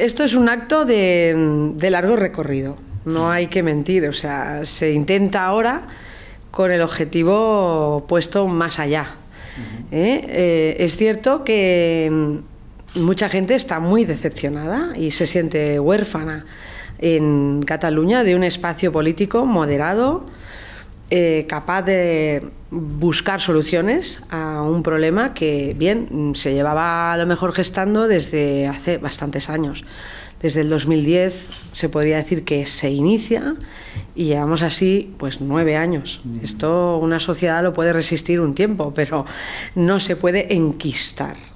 Esto es un acto de, largo recorrido, no hay que mentir, o sea, se intenta ahora con el objetivo puesto más allá. ¿Eh? Eh, es cierto que mucha gente está muy decepcionada y se siente huérfana en Cataluña de un espacio político moderado, eh, capaz de buscar soluciones a un problema que, bien, se llevaba a lo mejor gestando desde hace bastantes años. Desde el 2010 se podría decir que se inicia y llevamos así pues nueve años. Esto una sociedad lo puede resistir un tiempo, pero no se puede enquistar.